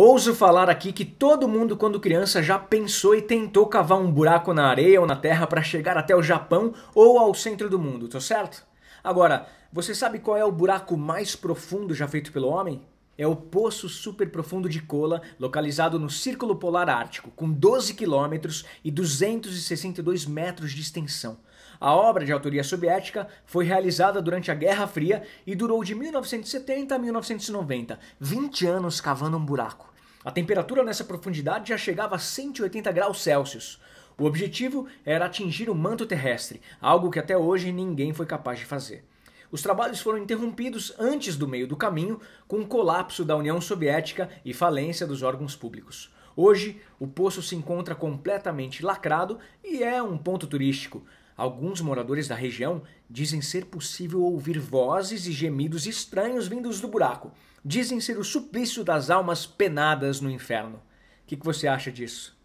Ouso falar aqui que todo mundo, quando criança, já pensou e tentou cavar um buraco na areia ou na terra para chegar até o Japão ou ao centro do mundo, tá certo? Agora, você sabe qual é o buraco mais profundo já feito pelo homem? é o Poço Super Profundo de Kola, localizado no Círculo Polar Ártico, com 12 quilômetros e 262 metros de extensão. A obra, de autoria soviética, foi realizada durante a Guerra Fria e durou de 1970 a 1990, 20 anos cavando um buraco. A temperatura nessa profundidade já chegava a 180 graus Celsius. O objetivo era atingir o manto terrestre, algo que até hoje ninguém foi capaz de fazer os trabalhos foram interrompidos antes do meio do caminho, com o colapso da União Soviética e falência dos órgãos públicos. Hoje, o poço se encontra completamente lacrado e é um ponto turístico. Alguns moradores da região dizem ser possível ouvir vozes e gemidos estranhos vindos do buraco. Dizem ser o suplício das almas penadas no inferno. O que, que você acha disso?